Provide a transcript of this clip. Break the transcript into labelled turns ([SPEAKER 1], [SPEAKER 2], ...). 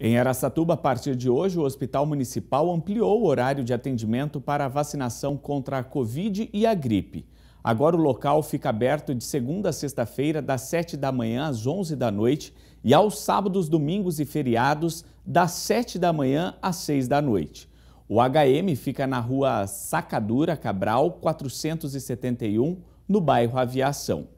[SPEAKER 1] Em Araçatuba, a partir de hoje, o Hospital Municipal ampliou o horário de atendimento para a vacinação contra a Covid e a gripe. Agora o local fica aberto de segunda a sexta-feira, das 7 da manhã às 11 da noite, e aos sábados, domingos e feriados, das 7 da manhã às 6 da noite. O HM fica na rua Sacadura Cabral, 471, no bairro Aviação.